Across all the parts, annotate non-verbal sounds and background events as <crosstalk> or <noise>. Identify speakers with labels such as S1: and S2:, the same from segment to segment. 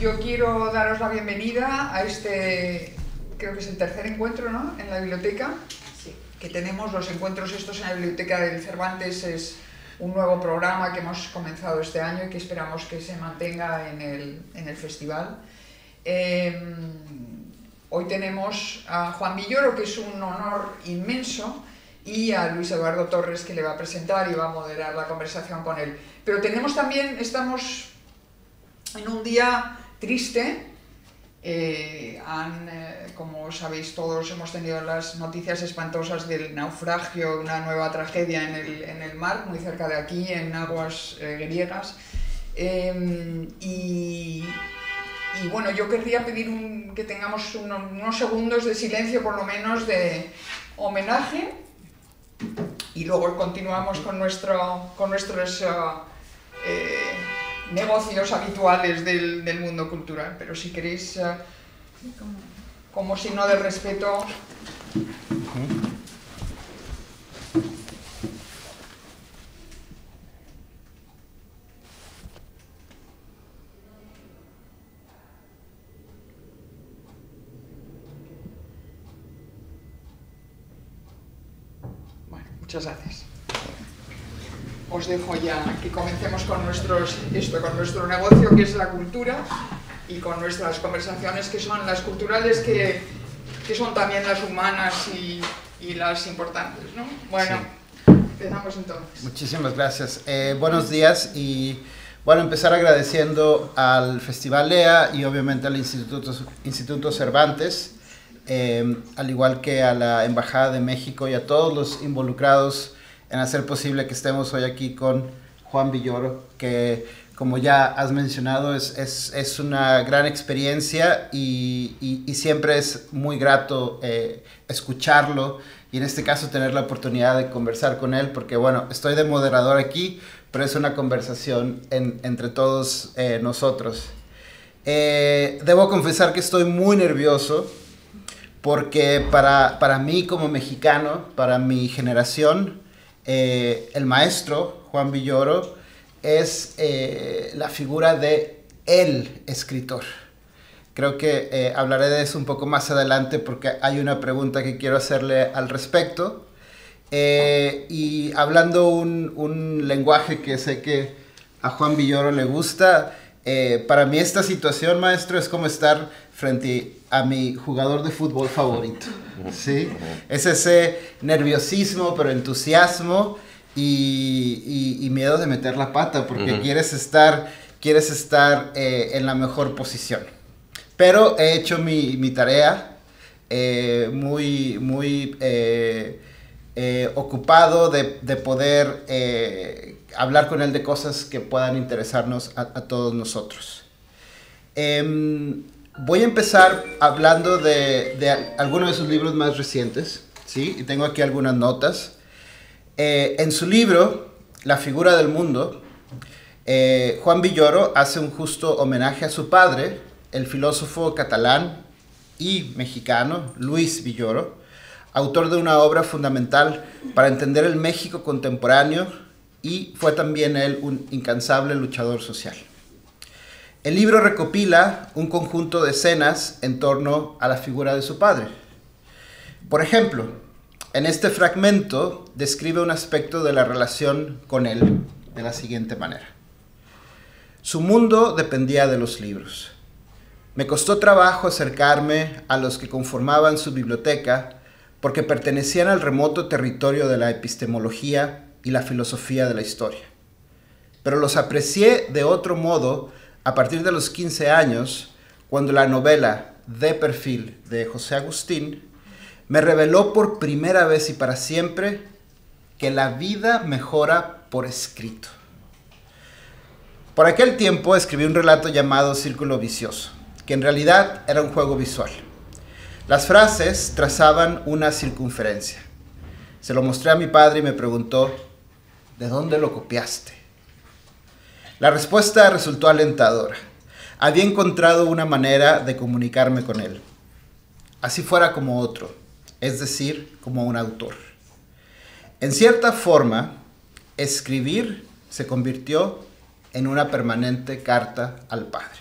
S1: Yo quiero daros la bienvenida a este, creo que es el tercer encuentro, En la biblioteca, que tenemos los encuentros estos en la biblioteca del Cervantes, es un nuevo programa que hemos comenzado este año y que esperamos que se mantenga en el, festival. Em, hoy tenemos a Juan Villoro, que es un honor inmenso, y a Luis Eduardo Torres, que le va a presentar y va a moderar la conversación con él. Pero tenemos también, estamos en un día triste. Eh, han, eh, como sabéis todos, hemos tenido las noticias espantosas del naufragio, una nueva tragedia en el, mar, muy cerca de aquí, en aguas eh, griegas. Em, y bueno, yo querría pedir que tengamos unos, segundos de silencio, por lo menos, de homenaje. Y luego continuamos con, nuestro, con nuestro negocios habituales del, mundo cultural, pero si queréis, eh, como signo de respeto... Bueno, muchas gracias os dejo ya que comencemos con, nuestros, esto, con nuestro negocio que es la cultura y con nuestras conversaciones que son las culturales que, que son también las humanas y, y las importantes. ¿no? Bueno, empezamos entonces.
S2: Muchísimas gracias. Eh, buenos días y bueno, empezar agradeciendo al Festival LEA y obviamente al Instituto, Instituto Cervantes, eh, al igual que a la Embajada de México y a todos los involucrados en hacer posible que estemos hoy aquí con Juan Villoro, que como ya has mencionado es, una gran experiencia y, siempre es muy grato eh, escucharlo y en este caso tener la oportunidad de conversar con él, porque bueno, estoy de moderador aquí, pero es una conversación entre todos eh, nosotros. Eh, debo confesar que estoy muy nervioso porque para, para mí como mexicano, para mi generación, eh, el maestro Juan Villoro es eh, la figura de el escritor. Creo que eh, hablaré de eso un poco más adelante porque hay una pregunta que quiero hacerle al respecto. y hablando un, un, lenguaje que sé que a Juan Villoro le gusta, para mí esta situación, maestro, es como estar frente a mi jugador de fútbol favorito. ¿sí? Es ese nerviosismo, pero entusiasmo y, miedo de meter la pata, porque quieres estar, quieres estar eh, en la mejor posición. Pero he hecho mi, tarea eh, muy, muy eh, ocupado de, poder hablar con él de cosas que puedan interesarnos a, a todos nosotros. Em, voy a empezar hablando de, algunos de sus libros más recientes, ¿sí? Y tengo aquí algunas notas. Eh, en su libro, La figura del mundo, eh, Juan Villoro hace un justo homenaje a su padre, el filósofo catalán y mexicano Luis Villoro, autor de una obra fundamental para entender el México contemporáneo y fue también él un incansable luchador social. El libro recopila un conjunto de escenas en torno a la figura de su padre. Por ejemplo, en este fragmento describe un aspecto de la relación con él de la siguiente manera. Su mundo dependía de los libros. Me costó trabajo acercarme a los que conformaban su biblioteca porque pertenecían al remoto territorio de la epistemología y la filosofía de la historia. Pero los aprecié de otro modo a partir de los 15 años, cuando la novela De Perfil de José Agustín me reveló por primera vez y para siempre que la vida mejora por escrito. Por aquel tiempo escribí un relato llamado Círculo Vicioso, que en realidad era un juego visual. Las frases trazaban una circunferencia. Se lo mostré a mi padre y me preguntó, ¿de dónde lo copiaste? La respuesta resultó alentadora. Había encontrado una manera de comunicarme con él. Así fuera como otro, es decir, como un autor. En cierta forma, escribir se convirtió en una permanente carta al Padre.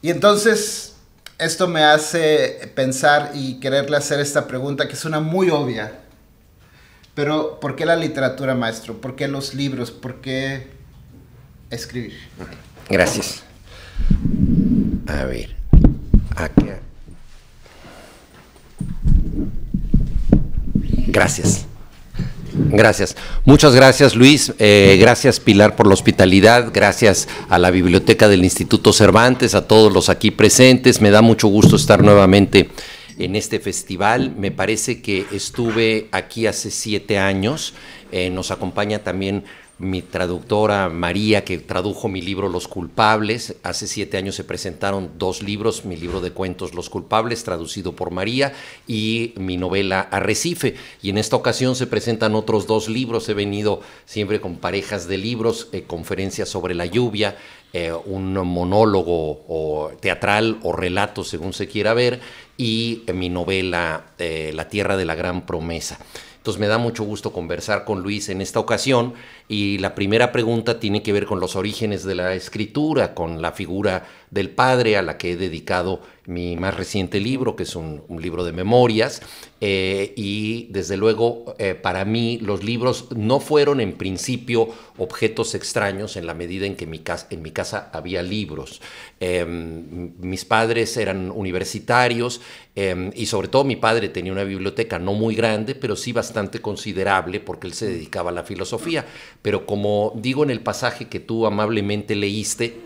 S2: Y entonces, esto me hace pensar y quererle hacer esta pregunta que es una muy obvia, pero, ¿por qué la literatura, maestro? ¿Por qué los libros? ¿Por qué escribir?
S3: Gracias. A ver, aquí. Gracias. Gracias. Muchas gracias Luis, eh, gracias Pilar por la hospitalidad, gracias a la biblioteca del Instituto Cervantes, a todos los aquí presentes. Me da mucho gusto estar nuevamente en este festival. Me parece que estuve aquí hace siete años. Eh, nos acompaña también mi traductora María, que tradujo mi libro Los culpables. Hace siete años se presentaron dos libros, mi libro de cuentos Los culpables, traducido por María, y mi novela Arrecife. Y en esta ocasión se presentan otros dos libros. He venido siempre con parejas de libros, eh, conferencias sobre la lluvia, eh, un monólogo o teatral o relato, según se quiera ver, y eh, mi novela La tierra de la gran promesa. Entonces me da mucho gusto conversar con Luis en esta ocasión y la primera pregunta tiene que ver con los orígenes de la escritura, con la figura del padre a la que he dedicado mi más reciente libro, que es un, libro de memorias. Eh, y desde luego, eh, para mí, los libros no fueron en principio objetos extraños en la medida en que mi en mi casa había libros. Em, mis padres eran universitarios em, y sobre todo mi padre tenía una biblioteca no muy grande, pero sí bastante considerable porque él se dedicaba a la filosofía pero como digo en el pasaje que tú amablemente leíste,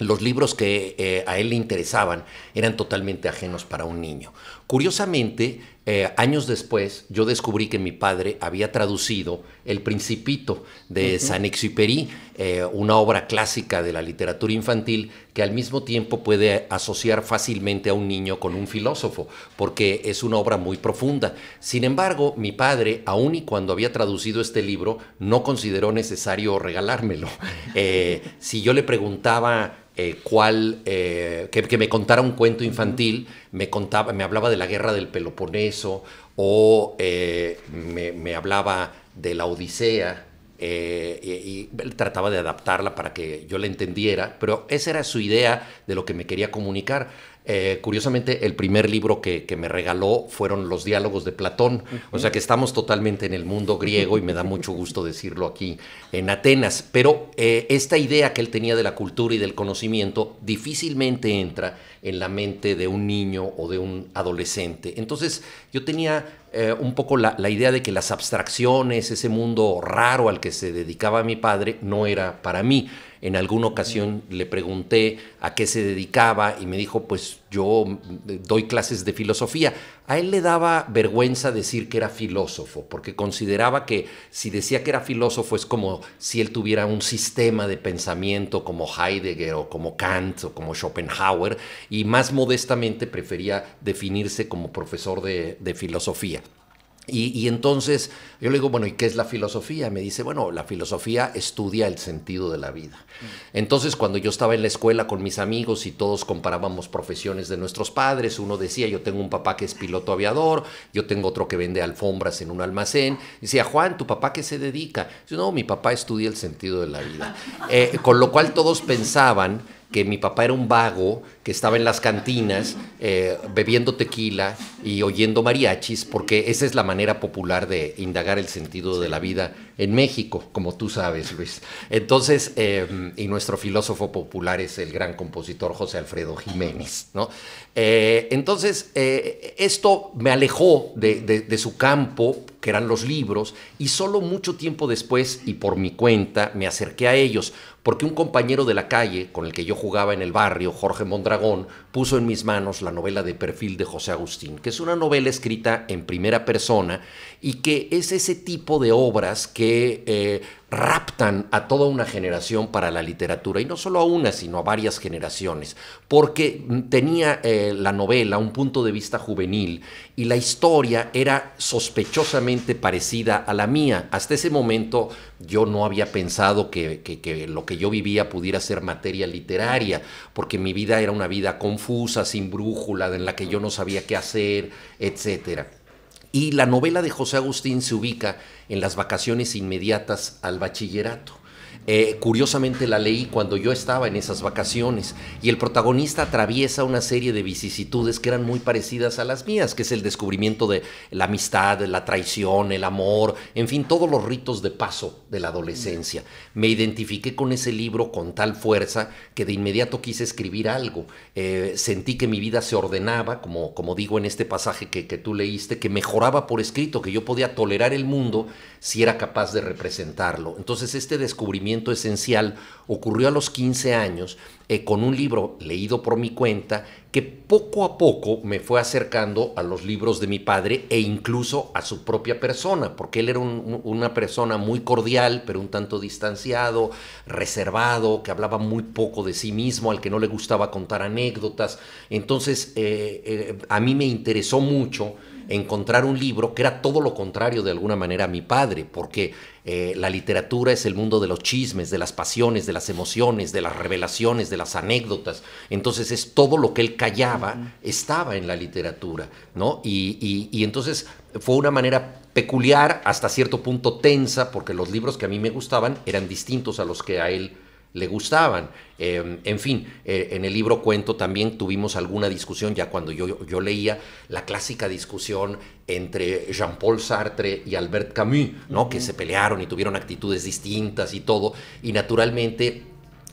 S3: los libros que eh, a él le interesaban eran totalmente ajenos para un niño. Curiosamente, eh, años después yo descubrí que mi padre había traducido El Principito de saint San Exupéry, eh, una obra clásica de la literatura infantil que al mismo tiempo puede asociar fácilmente a un niño con un filósofo, porque es una obra muy profunda. Sin embargo, mi padre, aun y cuando había traducido este libro, no consideró necesario regalármelo. <laughs> Eh, si yo le preguntaba eh, eh, que, me contara un cuento infantil, me, hablaba de la guerra del Peloponeso o eh, me, hablaba de la Odisea y, y, trataba de adaptarla para que yo la entendiera, pero esa era su idea de lo que me quería comunicar. Eh, curiosamente, el primer libro que, me regaló fueron los diálogos de Platón, o sea que estamos totalmente en el mundo griego y me da mucho gusto decirlo aquí en Atenas, pero eh, esta idea que él tenía de la cultura y del conocimiento difícilmente entra en la mente de un niño o de un adolescente. Entonces yo tenía eh, un poco la, idea de que las abstracciones, ese mundo raro al que se dedicaba mi padre, no era para mí. En alguna ocasión le pregunté a qué se dedicaba y me dijo, pues yo eh, doy clases de filosofía. A él le daba vergüenza decir que era filósofo, porque consideraba que si decía que era filósofo es como si él tuviera un sistema de pensamiento como Heidegger o como Kant o como Schopenhauer, y más modestamente prefería definirse como profesor de, de filosofía. Y, entonces yo le digo, bueno, ¿y qué es la filosofía? Me dice, bueno, la filosofía estudia el sentido de la vida. Mm. Entonces, cuando yo estaba en la escuela con mis amigos y todos comparábamos profesiones de nuestros padres, uno decía, yo tengo un papá que es piloto aviador, yo tengo otro que vende alfombras en un almacén. Decía, Juan, ¿tu papá qué se dedica? Yo, no, mi papá estudia el sentido de la vida. <laughs> Eh, con lo cual todos pensaban que mi papá era un vago que estaba en las cantinas eh, bebiendo tequila y oyendo mariachis, porque esa es la manera popular de indagar el sentido de la vida en México, como tú sabes, Luis. Entonces, eh, y nuestro filósofo popular es el gran compositor José Alfredo Jiménez, ¿no? Eh, entonces, esto me alejó de, de su campo, que eran los libros, y solo mucho tiempo después y por mi cuenta me acerqué a ellos, porque un compañero de la calle con el que yo jugaba en el barrio, Jorge Mondragón, puso en mis manos la novela de perfil de José Agustín, que es una novela escrita en primera persona y que es ese tipo de obras que eh, raptan a toda una generación para la literatura, y no solo a una, sino a varias generaciones, porque tenía eh, la novela un punto de vista juvenil y la historia era sospechosamente parecida a la mía. Hasta ese momento yo no había pensado que, lo que yo vivía pudiera ser materia literaria, porque mi vida era una vida confusa, sin brújula, en la que yo no sabía qué hacer, etc. Y la novela de José Agustín se ubica en las vacaciones inmediatas al bachillerato. Eh, curiosamente la leí cuando yo estaba en esas vacaciones y el protagonista atraviesa una serie de vicisitudes que eran muy parecidas a las mías, que es el descubrimiento de la amistad, la traición, el amor, en fin, todos los ritos de paso de la adolescencia. Me identifiqué con ese libro con tal fuerza que de inmediato quise escribir algo. Eh, sentí que mi vida se ordenaba, como, como digo en este pasaje que, que tú leíste, que mejoraba por escrito, que yo podía tolerar el mundo si era capaz de representarlo. Entonces este descubrimiento esencial ocurrió a los 15 años eh, con un libro leído por mi cuenta que poco a poco me fue acercando a los libros de mi padre e incluso a su propia persona, porque él era una persona muy cordial, pero un tanto distanciado, reservado, que hablaba muy poco de sí mismo, al que no le gustaba contar anécdotas. Entonces, eh, eh, a mí me interesó mucho encontrar un libro que era todo lo contrario de alguna manera a mi padre, porque eh, la literatura es el mundo de los chismes, de las pasiones, de las emociones, de las revelaciones, de las anécdotas. Entonces es todo lo que él callaba estaba en la literatura, ¿no? Y, y, entonces fue una manera peculiar, hasta cierto punto tensa, porque los libros que a mí me gustaban eran distintos a los que a él le gustaban. Em, en fin, eh, en el libro cuento también tuvimos alguna discusión, ya cuando yo, yo leía la clásica discusión entre Jean-Paul Sartre y Albert Camus, ¿no? que se pelearon y tuvieron actitudes distintas y todo, y naturalmente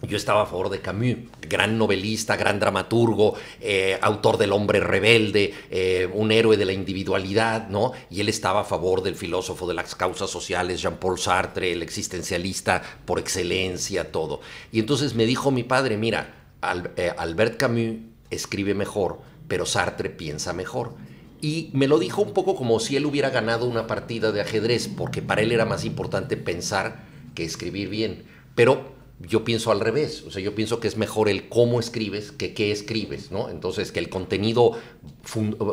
S3: yo estaba a favor de Camus, gran novelista, gran dramaturgo, eh, autor del hombre rebelde, eh, un héroe de la individualidad, ¿no? Y él estaba a favor del filósofo de las causas sociales, Jean-Paul Sartre, el existencialista por excelencia, todo. Y entonces me dijo mi padre, mira, eh, Albert Camus escribe mejor, pero Sartre piensa mejor. Y me lo dijo un poco como si él hubiera ganado una partida de ajedrez, porque para él era más importante pensar que escribir bien. Pero yo pienso al revés, o sea, yo pienso que es mejor el cómo escribes que qué escribes, ¿no? Entonces, que el contenido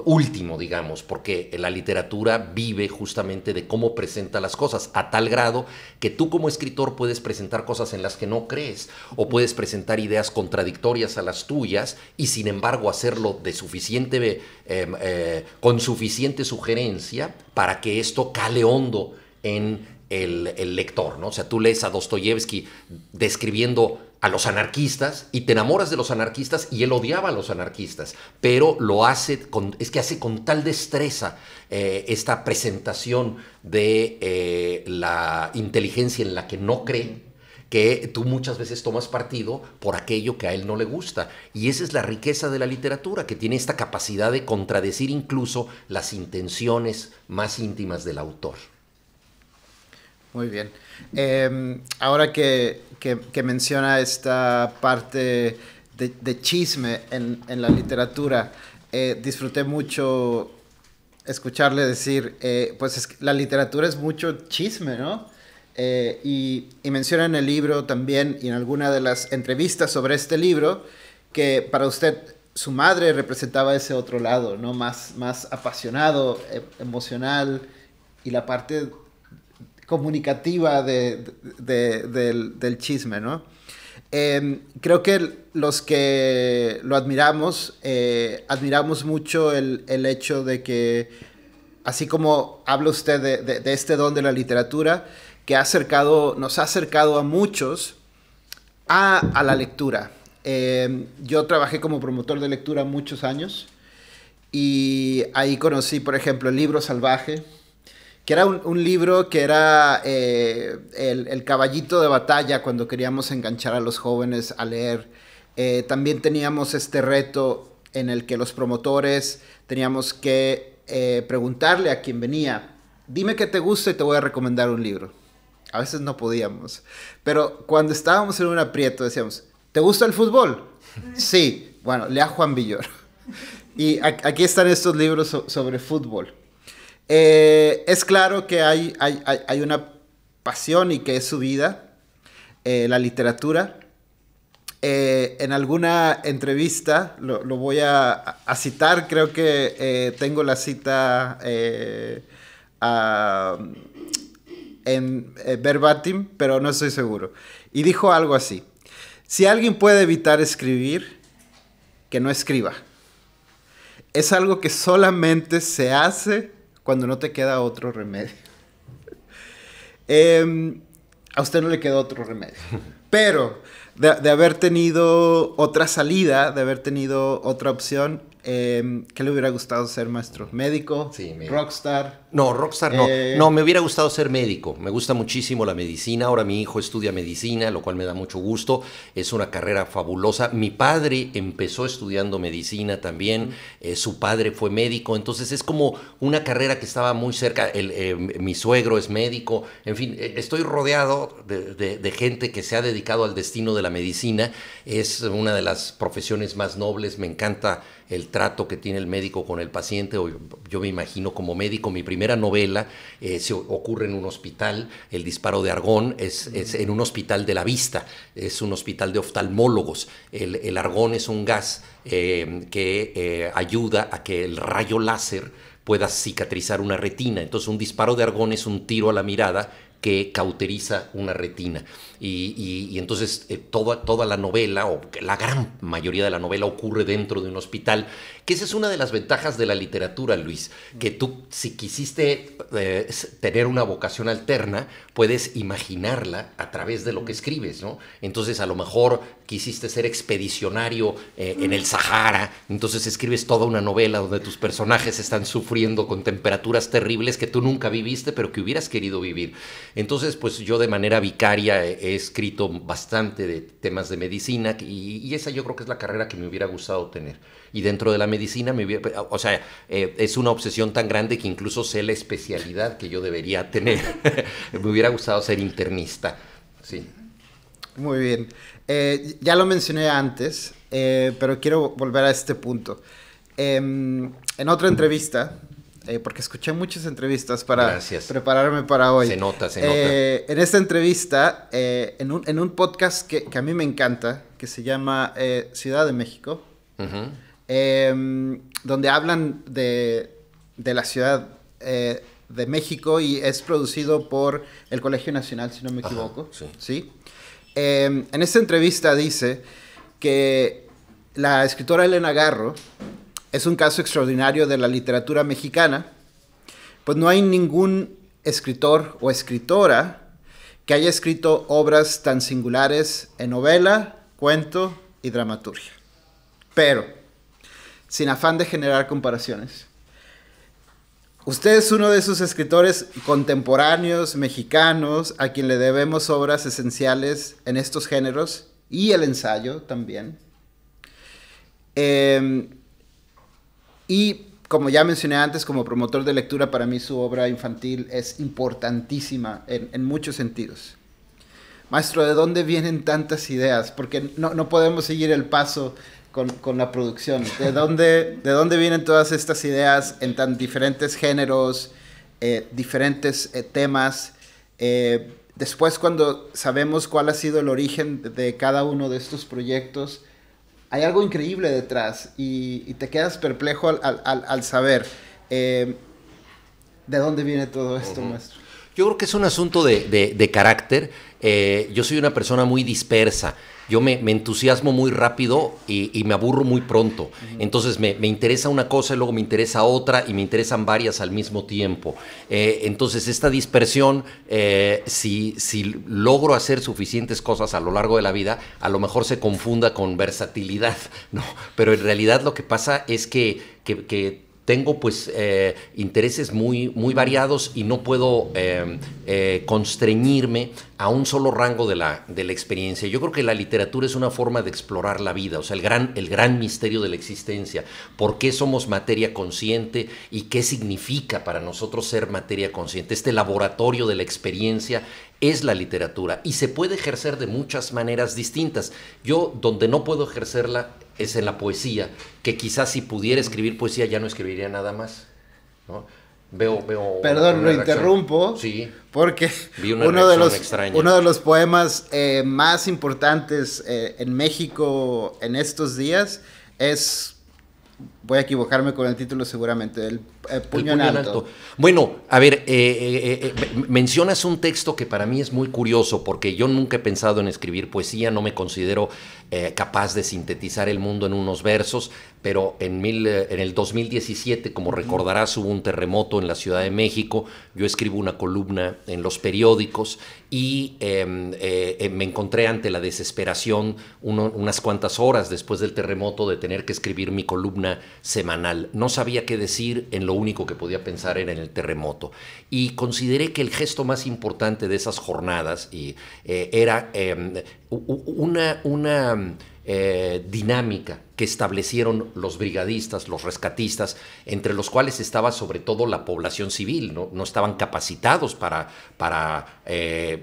S3: último, digamos, porque la literatura vive justamente de cómo presenta las cosas, a tal grado que tú como escritor puedes presentar cosas en las que no crees, o puedes presentar ideas contradictorias a las tuyas, y sin embargo hacerlo de suficiente, eh, eh, con suficiente sugerencia para que esto cale hondo en el, lector, ¿no? O sea, tú lees a Dostoyevsky describiendo a los anarquistas y te enamoras de los anarquistas y él odiaba a los anarquistas, pero lo hace con, es que hace con tal destreza eh, esta presentación de eh, la inteligencia en la que no cree que tú muchas veces tomas partido por aquello que a él no le gusta. Y esa es la riqueza de la literatura, que tiene esta capacidad de contradecir incluso las intenciones más íntimas del autor.
S2: Muy bien. Em, ahora que, menciona esta parte de, chisme en, la literatura, eh, disfruté mucho escucharle decir, eh, pues la literatura es mucho chisme, ¿no? Eh, y, menciona en el libro también y en alguna de las entrevistas sobre este libro que para usted su madre representaba ese otro lado, ¿no? Más, más apasionado, e, emocional y la parte comunicativa del, chisme, ¿no? Em, creo que los que lo admiramos, eh, admiramos mucho el, hecho de que, así como habla usted de, este don de la literatura, que ha acercado, nos ha acercado a muchos a, la lectura. Em, yo trabajé como promotor de lectura muchos años y ahí conocí, por ejemplo, el libro salvaje, que era un, libro que era eh, el, caballito de batalla cuando queríamos enganchar a los jóvenes a leer. Eh, también teníamos este reto en el que los promotores teníamos que eh, preguntarle a quien venía, dime qué te gusta y te voy a recomendar un libro. A veces no podíamos, pero cuando estábamos en un aprieto decíamos, ¿te gusta el fútbol? <laughs> sí, bueno, lea Juan Villor. y aquí están estos libros sobre fútbol. Eh, es claro que hay, una pasión y que es su vida, eh, la literatura. Eh, en alguna entrevista, lo, voy a, citar, creo que tengo la cita en verbatim, pero no estoy seguro. Y dijo algo así, si alguien puede evitar escribir, que no escriba. Es algo que solamente se hace cuando no te queda otro remedio. Em, a usted no le queda otro remedio. <laughs> Pero de, haber tenido otra salida, de haber tenido otra opción, em, ¿qué le hubiera gustado ser maestro? ¿Médico? ¿Rockstar? No, rockstar no. Eh. No,
S3: me hubiera gustado ser médico. Me gusta muchísimo la medicina. Ahora mi hijo estudia medicina, lo cual me da mucho gusto. Es una carrera fabulosa. Mi padre empezó estudiando medicina también. Eh, su padre fue médico. Entonces es como una carrera que estaba muy cerca. Eh, mi suegro es médico. En fin, estoy rodeado de, de, gente que se ha dedicado al destino de la medicina. Es una de las profesiones más nobles. Me encanta el trato que tiene el médico con el paciente. yo me imagino como médico mi primer novela eh, se ocurre en un hospital, el disparo de Argón es, en un hospital de la vista, es un hospital de oftalmólogos. El, argón es un gas eh, que eh, ayuda a que el rayo láser pueda cicatrizar una retina. Entonces un disparo de argón es un tiro a la mirada que cauteriza una retina. Y, entonces eh, toda, toda la novela, o la gran mayoría de la novela, ocurre dentro de un hospital, que esa es una de las ventajas de la literatura, Luis, que tú si quisiste eh, tener una vocación alterna, puedes imaginarla a través de lo que escribes, ¿no? Entonces a lo mejor quisiste ser expedicionario eh, en el Sahara, entonces escribes toda una novela donde tus personajes están sufriendo con temperaturas terribles que tú nunca viviste, pero que hubieras querido vivir. Entonces, pues yo de manera vicaria he escrito bastante de temas de medicina y, esa yo creo que es la carrera que me hubiera gustado tener. Y dentro de la medicina, me o sea, eh, es una obsesión tan grande que incluso sé la especialidad que yo debería tener. <laughs> me hubiera gustado ser internista, sí.
S2: Muy bien. Eh, ya lo mencioné antes, eh, pero quiero volver a este punto. Em, en otra entrevista eh, porque escuché muchas entrevistas para prepararme para hoy. Se nota, se nota. Eh, en esta entrevista, eh, en, un, podcast que, a mí me encanta, que se llama Ciudad de México, em, donde hablan de, la ciudad de México y es producido por el Colegio Nacional, si no me equivoco. sí. Em, en esta entrevista dice que la escritora Elena Garro es un caso extraordinario de la literatura mexicana, pues no hay ningún escritor o escritora que haya escrito obras tan singulares en novela, cuento y dramaturgia. Pero, sin afán de generar comparaciones, usted es uno de esos escritores contemporáneos mexicanos a quien le debemos obras esenciales en estos géneros y el ensayo también. Em, y como ya mencioné antes, como promotor de lectura, para mí su obra infantil es importantísima en, muchos sentidos. Maestro, ¿de dónde vienen tantas ideas? Porque no, podemos seguir el paso con, la producción. ¿De dónde, ¿De dónde vienen todas estas ideas en tan diferentes géneros, eh, diferentes eh, temas? Eh, después, cuando sabemos cuál ha sido el origen de cada uno de estos proyectos, hay algo increíble detrás y, te quedas perplejo al, saber eh, de dónde viene todo esto, maestro.
S3: Yo creo que es un asunto de, carácter. Eh, yo soy una persona muy dispersa yo me, entusiasmo muy rápido y, me aburro muy pronto. Entonces me, interesa una cosa y luego me interesa otra y me interesan varias al mismo tiempo. Eh, entonces esta dispersión, eh, si, logro hacer suficientes cosas a lo largo de la vida, a lo mejor se confunda con versatilidad, <laughs> ¿no? Pero en realidad lo que pasa es que tengo pues eh, intereses muy, muy variados y no puedo eh, eh, constreñirme a un solo rango de la, de la experiencia. Yo creo que la literatura es una forma de explorar la vida, o sea, el gran, el gran misterio de la existencia, por qué somos materia consciente y qué significa para nosotros ser materia consciente. Este laboratorio de la experiencia es la literatura y se puede ejercer de muchas maneras distintas. Yo donde no puedo ejercerla es en la poesía, que quizás si pudiera escribir poesía ya no escribiría nada más. Veo, Perdón, lo interrumpo. Sí. Porque uno de, los, uno de
S2: los poemas eh, más importantes eh, en México en estos días es. Voy a equivocarme con el título seguramente. El eh, alto.
S3: Bueno, a ver, eh, eh, eh, mencionas un texto que para mí es muy curioso porque yo nunca he pensado en escribir poesía, no me considero capaz de sintetizar el mundo en unos versos, pero en, mil, en el 2017, como recordarás, hubo un terremoto en la Ciudad de México, yo escribo una columna en los periódicos y em, me encontré ante la desesperación unas cuantas horas después del terremoto de tener que escribir mi columna semanal. No sabía qué decir en lo único que podía pensar era en el terremoto. Y consideré que el gesto más importante de esas jornadas eh, era em, una... una eh, dinámica que establecieron los brigadistas, los rescatistas, entre los cuales estaba sobre todo la población civil, no, estaban capacitados para, eh,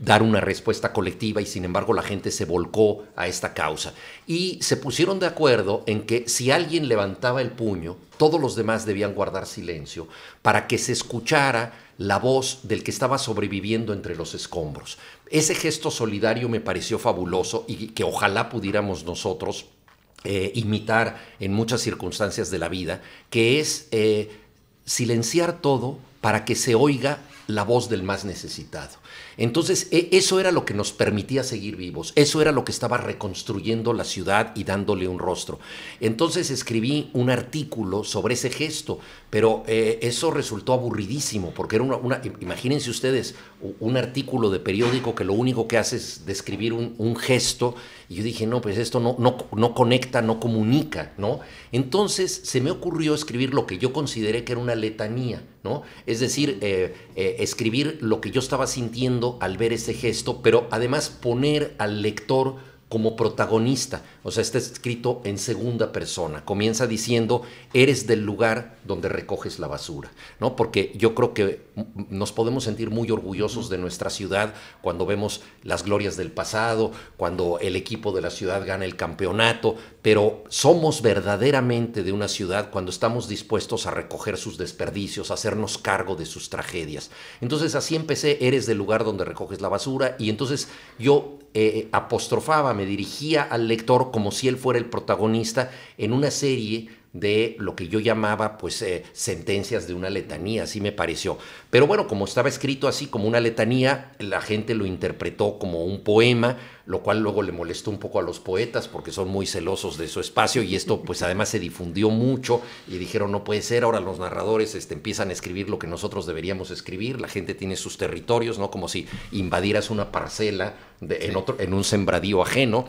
S3: dar una respuesta colectiva y sin embargo la gente se volcó a esta causa. Y se pusieron de acuerdo en que si alguien levantaba el puño, todos los demás debían guardar silencio para que se escuchara la voz del que estaba sobreviviendo entre los escombros. Ese gesto solidario me pareció fabuloso y que ojalá pudiéramos nosotros eh, imitar en muchas circunstancias de la vida, que es eh, silenciar todo para que se oiga la voz del más necesitado. Entonces, e, eso era lo que nos permitía seguir vivos, eso era lo que estaba reconstruyendo la ciudad y dándole un rostro. Entonces escribí un artículo sobre ese gesto, pero eh, eso resultó aburridísimo, porque era una, imagínense ustedes, un artículo de periódico que lo único que hace es describir un gesto y yo dije, no, pues esto no, no, conecta, no comunica, ¿no? Entonces se me ocurrió escribir lo que yo consideré que era una letanía, ¿no? Es decir, eh, eh, escribir lo que yo estaba sintiendo al ver ese gesto, pero además poner al lector como protagonista, o sea, está escrito en segunda persona. Comienza diciendo, eres del lugar donde recoges la basura, ¿no? Porque yo creo que nos podemos sentir muy orgullosos de nuestra ciudad cuando vemos las glorias del pasado, cuando el equipo de la ciudad gana el campeonato, pero somos verdaderamente de una ciudad cuando estamos dispuestos a recoger sus desperdicios, a hacernos cargo de sus tragedias. Entonces así empecé, eres del lugar donde recoges la basura, y entonces yo eh, apostrofaba, me dirigía al lector como si él fuera el protagonista en una serie de lo que yo llamaba pues eh, sentencias de una letanía, así me pareció. Pero bueno, como estaba escrito así como una letanía, la gente lo interpretó como un poema, lo cual luego le molestó un poco a los poetas porque son muy celosos de su espacio y esto pues además se difundió mucho y dijeron no puede ser, ahora los narradores este, empiezan a escribir lo que nosotros deberíamos escribir, la gente tiene sus territorios, ¿no? Como si invadieras una parcela en, otro, en un sembradío ajeno.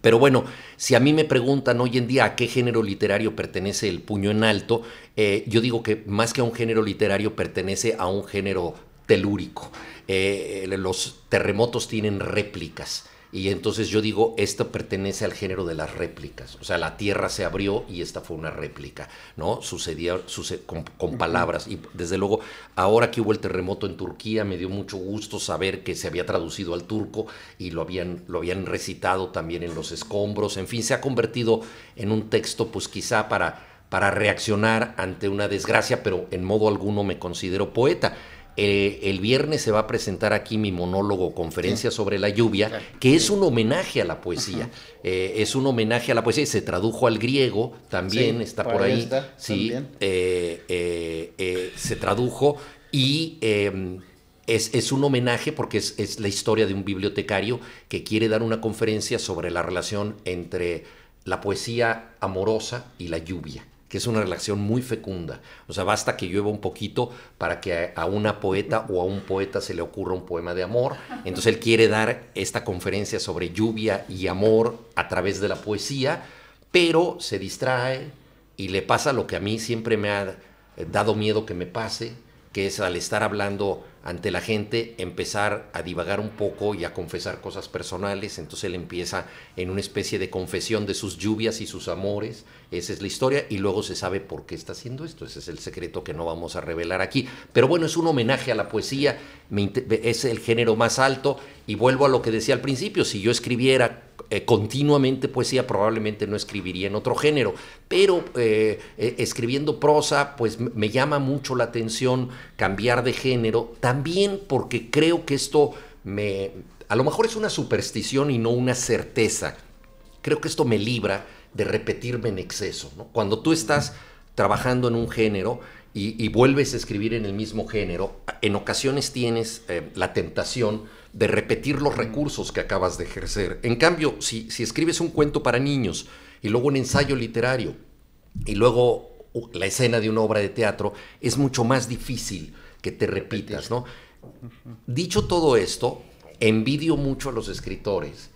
S3: Pero bueno, si a mí me preguntan hoy en día a qué género literario pertenece el puño en alto, eh, yo digo que más que a un género literario pertenece a un género telúrico. Eh, los terremotos tienen réplicas. Y entonces yo digo, esto pertenece al género de las réplicas. O sea, la tierra se abrió y esta fue una réplica, ¿no? Sucedía con, palabras. Y desde luego, ahora que hubo el terremoto en Turquía, me dio mucho gusto saber que se había traducido al turco y lo habían, lo habían recitado también en los escombros. En fin, se ha convertido en un texto, pues quizá para, para reaccionar ante una desgracia, pero en modo alguno me considero poeta el viernes se va a presentar aquí mi monólogo, conferencia sobre la lluvia, que eh, es un homenaje a la poesía. es un homenaje a la poesía, se tradujo al griego también, está por ahí. sí, eh, eh, se tradujo y em, es, un homenaje porque es la historia de un bibliotecario que quiere dar una conferencia sobre la relación entre la poesía amorosa y la lluvia que es una relación muy fecunda. O sea, basta que llueva un poquito para que a una poeta o a un poeta se le ocurra un poema de amor. Entonces él quiere dar esta conferencia sobre lluvia y amor a través de la poesía, pero se distrae y le pasa lo que a mí siempre me ha dado miedo que me pase, que es al estar hablando ante la gente, empezar a divagar un poco y a confesar cosas personales. Entonces él empieza en una especie de confesión de sus lluvias y sus amores. Esa es la historia y luego se sabe por qué está haciendo esto. Ese es el secreto que no vamos a revelar aquí. Pero bueno, es un homenaje a la poesía, es el género más alto y vuelvo a lo que decía al principio, si yo escribiera eh, continuamente poesía, probablemente no escribiría en otro género, pero eh, e, escribiendo prosa, pues me llama mucho la atención cambiar de género, también porque creo que esto me, a lo mejor es una superstición y no una certeza, creo que esto me libra de repetirme en exceso, cuando tú estás trabajando en un género, y, y, vuelves a escribir en el mismo género, en ocasiones tienes eh, la tentación de repetir los mm. recursos que acabas de ejercer. En cambio, si, escribes un cuento para niños y luego un ensayo literario y luego uh, la escena de una obra de teatro, es mucho más difícil que te repitas, ¿no? Dicho todo esto, envidio mucho a los escritores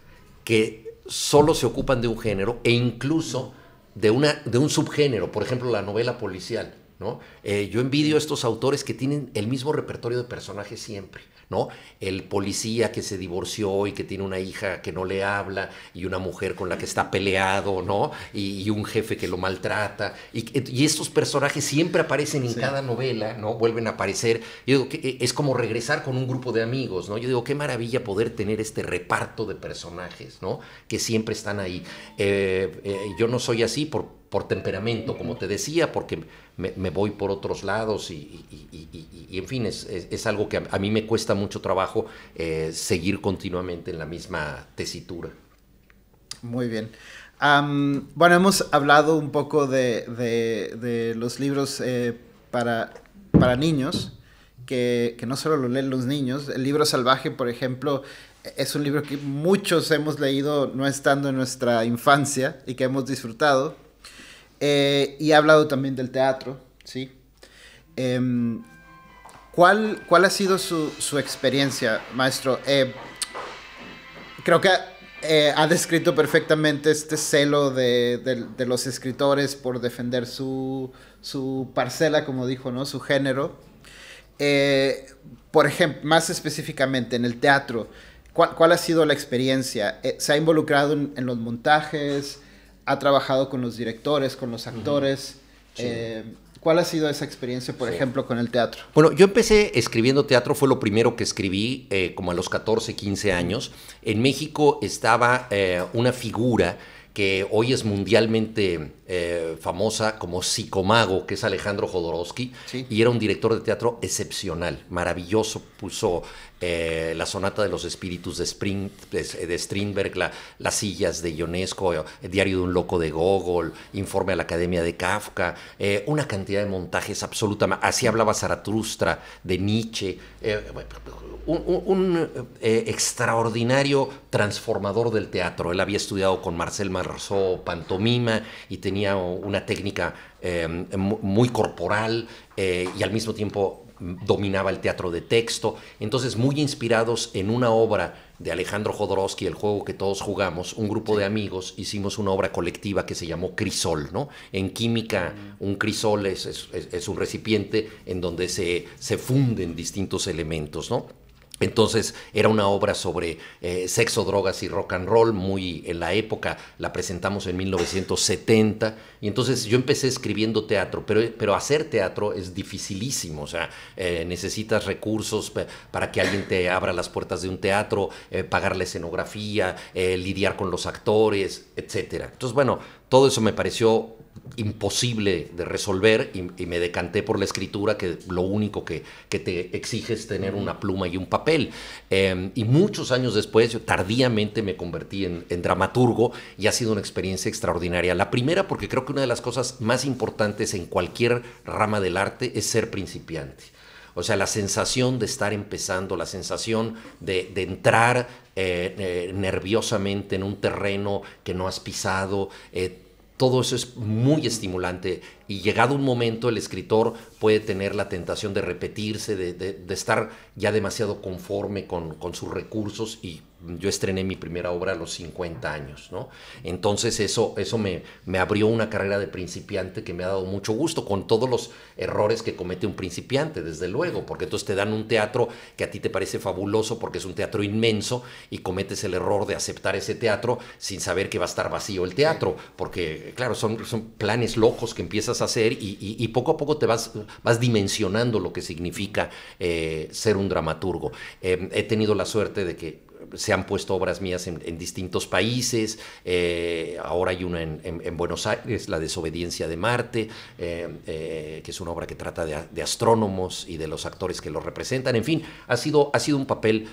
S3: que solo se ocupan de un género e incluso de, una, de un subgénero, por ejemplo, la novela policial. ¿no? Eh, yo envidio a estos autores que tienen el mismo repertorio de personajes siempre. ¿no? El policía que se divorció y que tiene una hija que no le habla y una mujer con la que está peleado, ¿no? Y, un jefe que lo maltrata. Y, estos personajes siempre aparecen en cada novela, ¿no? Vuelven a aparecer. Yo eh, es como regresar con un grupo de amigos, ¿no? Yo digo, qué maravilla poder tener este reparto de personajes, ¿no? Que siempre están ahí. Eh, eh, yo no soy así por por temperamento, como te decía, porque me, voy por otros lados y, en fin, es, algo que a, mí me cuesta mucho trabajo eh, seguir continuamente en la misma tesitura.
S2: Muy bien. bueno, hemos hablado un poco de, los libros eh, para, para niños, que, que no solo lo leen los niños. El libro salvaje, por ejemplo, es un libro que muchos hemos leído no estando en nuestra infancia y que hemos disfrutado. Eh, y ha hablado también del teatro, ¿sí? Em, ¿cuál, ha sido su, experiencia, maestro? Eh, creo que eh, ha descrito perfectamente este celo de, los escritores por defender su, su, parcela, como dijo, ¿no? Su género. por ejemplo, más específicamente en el teatro, ¿cuál, ha sido la experiencia? ¿Se ha involucrado en, en los montajes? ha trabajado con los directores, con los actores. Eh, ¿Cuál ha sido esa experiencia, por ejemplo, con el teatro?
S3: Bueno, yo empecé escribiendo teatro, fue lo primero que escribí, eh, como a los 14, 15 años. En México estaba eh, una figura que hoy es mundialmente eh, famosa como psicomago, que es Alejandro Jodorowsky, y era un director de teatro excepcional, maravilloso, puso eh, la Sonata de los Espíritus de, Spring, de, Strindberg, la, Las Sillas de Ionesco, el eh, Diario de un Loco de Gogol, Informe a la Academia de Kafka, una cantidad de montajes absoluta, así hablaba Zaratustra, de Nietzsche, un, eh, extraordinario transformador del teatro. Él había estudiado con Marcel Marceau pantomima y tenía una técnica em, muy corporal eh, y al mismo tiempo mm, dominaba el teatro de texto. Entonces, muy inspirados en una obra de Alejandro Jodorowsky, el juego que todos jugamos, un grupo de amigos hicimos una obra colectiva que se llamó Crisol, En química, mm. un crisol es, un recipiente en donde se, se funden distintos elementos, ¿no? Entonces era una obra sobre eh, sexo, drogas y rock and roll, muy en la época, la presentamos en 1970, y entonces yo empecé escribiendo teatro, pero, hacer teatro es dificilísimo, o sea, eh, necesitas recursos para que alguien te abra las puertas de un teatro, eh, pagar la escenografía, lidiar con los actores, etc. Entonces, bueno, todo eso me pareció imposible de resolver y, me decanté por la escritura que lo único que, que te exige es tener una pluma y un papel. Em, y muchos años después, yo tardíamente me convertí en, dramaturgo y ha sido una experiencia extraordinaria. La primera porque creo que una de las cosas más importantes en cualquier rama del arte es ser principiante. O sea, la sensación de estar empezando, la sensación de, entrar eh, eh, nerviosamente en un terreno que no has pisado, eh, todo eso es muy estimulante y llegado un momento el escritor puede tener la tentación de repetirse, de, estar ya demasiado conforme con, con sus recursos y yo estrené mi primera obra a los 50 años, ¿no? Entonces eso, eso me, me abrió una carrera de principiante que me ha dado mucho gusto, con todos los errores que comete un principiante, desde luego, porque entonces te dan un teatro que a ti te parece fabuloso porque es un teatro inmenso y cometes el error de aceptar ese teatro sin saber que va a estar vacío el teatro, porque claro, son, son planes locos que empiezas a hacer y, poco a poco te vas, vas dimensionando lo que significa eh, ser un dramaturgo. Em, he tenido la suerte de que se han puesto obras mías en, distintos países, eh, ahora hay una en, Buenos Aires, La desobediencia de Marte, eh, eh, que es una obra que trata de, astrónomos y de los actores que lo representan, en fin, ha sido, ha sido un papel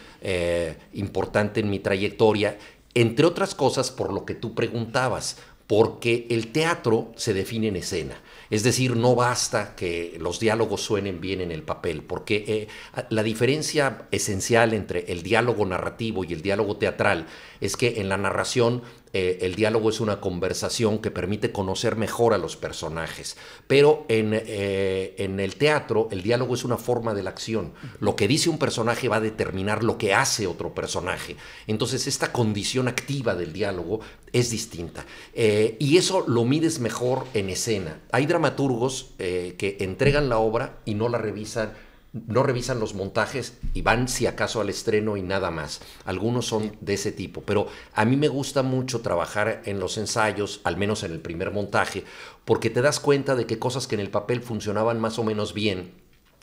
S3: importante en mi trayectoria, entre otras cosas por lo que tú preguntabas, porque el teatro se define en escena. Es decir, no basta que los diálogos suenen bien en el papel, porque eh, la diferencia esencial entre el diálogo narrativo y el diálogo teatral es que en la narración eh, el diálogo es una conversación que permite conocer mejor a los personajes, pero en, eh, el teatro el diálogo es una forma de la acción. Lo que dice un personaje va a determinar lo que hace otro personaje. Entonces esta condición activa del diálogo es distinta. Eh, y eso lo mides mejor en escena. Hay dramaturgos que entregan la obra y no la revisan no revisan los montajes y van si acaso al estreno y nada más. Algunos son de ese tipo, pero a mí me gusta mucho trabajar en los ensayos, al menos en el primer montaje, porque te das cuenta de que cosas que en el papel funcionaban más o menos bien,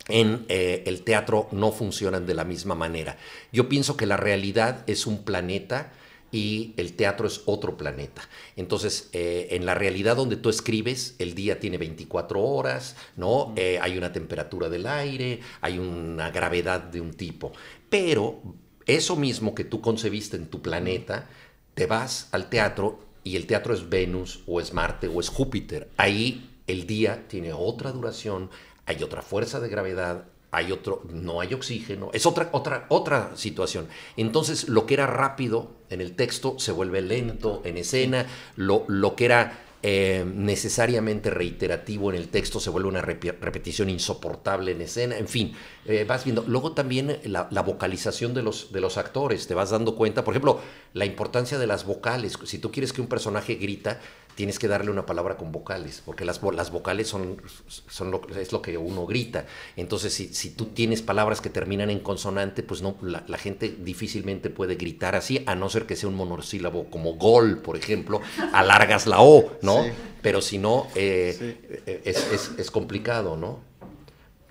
S3: en eh, el teatro no funcionan de la misma manera. Yo pienso que la realidad es un planeta y el teatro es otro planeta. Entonces, eh, en la realidad donde tú escribes, el día tiene 24 horas, ¿no? Eh, hay una temperatura del aire, hay una gravedad de un tipo. Pero eso mismo que tú concebiste en tu planeta, te vas al teatro y el teatro es Venus o es Marte o es Júpiter. Ahí el día tiene otra duración, hay otra fuerza de gravedad, hay otro, no hay oxígeno, es otra, otra, otra situación. Entonces, lo que era rápido en el texto se vuelve lento en escena, lo, lo que era eh, necesariamente reiterativo en el texto se vuelve una repetición insoportable en escena, en fin, eh, vas viendo. Luego también eh, la, vocalización de los, de los actores, te vas dando cuenta, por ejemplo, la importancia de las vocales. Si tú quieres que un personaje grita, tienes que darle una palabra con vocales, porque las, las vocales son, son lo, es lo que uno grita. Entonces, si, si tú tienes palabras que terminan en consonante, pues no, la, gente difícilmente puede gritar así, a no ser que sea un monosílabo como gol, por ejemplo, alargas la O, ¿no? Pero si no, eh, eh, es, es complicado, ¿no?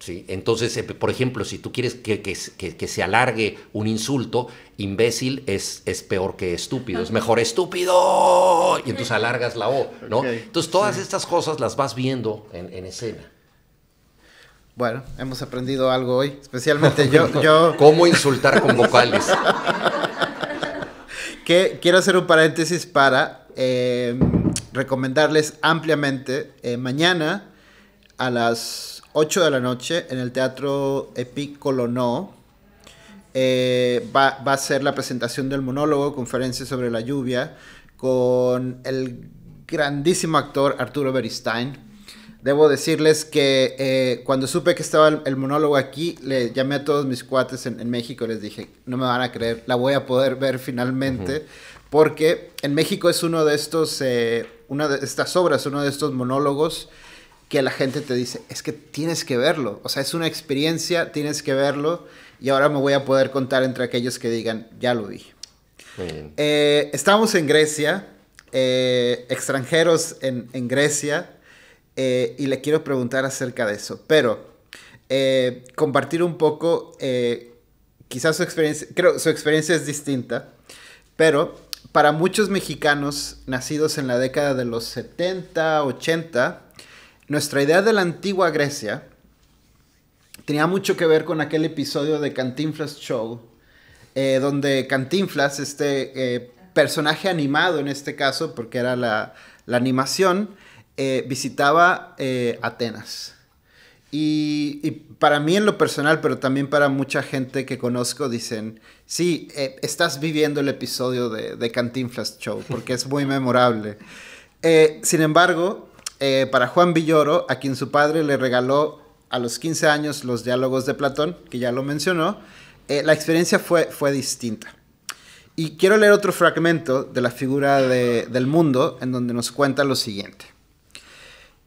S3: Entonces, eh, por ejemplo, si tú quieres que, se alargue un insulto, imbécil es, es peor que estúpido, es mejor estúpido, y entonces alargas la O, ¿no? entonces, todas estas cosas las vas viendo en, escena. Bueno, hemos aprendido algo hoy, especialmente yo, <laughs> ¿Cómo insultar con vocales?
S2: <laughs> que quiero hacer un paréntesis para eh, recomendarles ampliamente eh, mañana a las 8 de la noche en el Teatro Epic No. Eh, va, a ser la presentación del monólogo, conferencia sobre la lluvia, con el grandísimo actor Arturo Beristein. Debo decirles que eh, cuando supe que estaba el, monólogo aquí, le llamé a todos mis cuates en, México y les dije, no me van a creer, la voy a poder ver finalmente, porque en México es uno de estos, eh, una de estas obras, uno de estos monólogos que la gente te dice, es que tienes que verlo, o sea, es una experiencia, tienes que verlo, y ahora me voy a poder contar entre aquellos que digan, ya lo vi. Eh, estamos en Grecia, eh, extranjeros en, Grecia, eh, y le quiero preguntar acerca de eso, pero compartir un poco, quizás su experiencia, creo su experiencia es distinta, pero para muchos mexicanos nacidos en la década de los 70, 80, nuestra idea de la antigua Grecia tenía mucho que ver con aquel episodio de Cantinflas Show, eh, donde Cantinflas, este eh, personaje animado en este caso, porque era la, animación, eh, visitaba Atenas. Y, para mí en lo personal, pero también para mucha gente que conozco, dicen, sí, estás viviendo el episodio de, de, Cantinflas Show, porque es muy memorable. <laughs> sin embargo, eh, para Juan Villoro, a quien su padre le regaló a los 15 años los diálogos de Platón, que ya lo mencionó, eh, la experiencia fue, fue distinta. Y quiero leer otro fragmento de la figura del mundo en donde nos cuenta lo siguiente.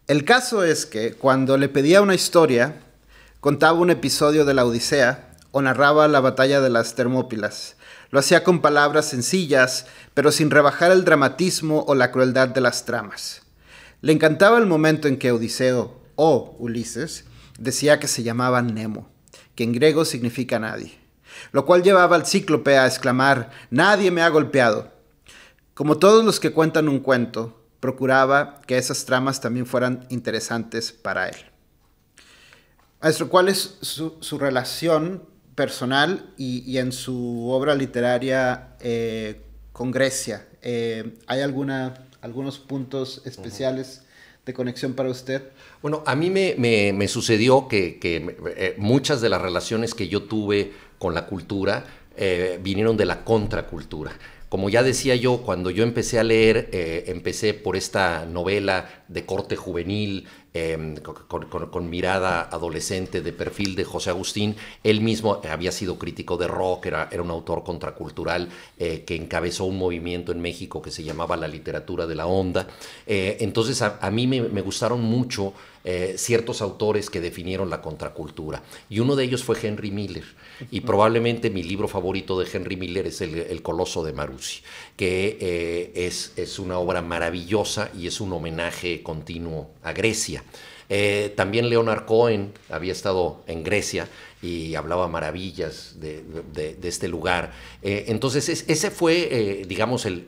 S2: El caso es que cuando le pedía una historia, contaba un episodio de la Odisea o narraba la batalla de las Termópilas. Lo hacía con palabras sencillas, pero sin rebajar el dramatismo o la crueldad de las tramas. Le encantaba el momento en que Odiseo o Ulises decía que se llamaba Nemo, que en griego significa nadie, lo cual llevaba al cíclope a exclamar, nadie me ha golpeado. Como todos los que cuentan un cuento, procuraba que esas tramas también fueran interesantes para él. Maestro, ¿cuál es su, relación personal y, en su obra literaria eh, con Grecia? Eh, ¿Hay alguna algunos puntos especiales. de conexión para usted?
S3: Bueno, a mí me, sucedió que, eh, muchas de las relaciones que yo tuve con la cultura eh, vinieron de la contracultura. Como ya decía yo, cuando yo empecé a leer, eh, empecé por esta novela de corte juvenil, em, con, mirada adolescente de perfil de José Agustín. Él mismo había sido crítico de rock, era, un autor contracultural eh, que encabezó un movimiento en México que se llamaba la literatura de la onda. Eh, entonces a, mí me gustaron mucho eh, ciertos autores que definieron la contracultura. Y uno de ellos fue Henry Miller. Y probablemente mi libro favorito de Henry Miller es El, Coloso de Marusi que eh, es, es una obra maravillosa y es un homenaje continuo a Grecia. Eh, también Leonard Cohen había estado en Grecia y hablaba maravillas de, este lugar. entonces ese fue, digamos, el,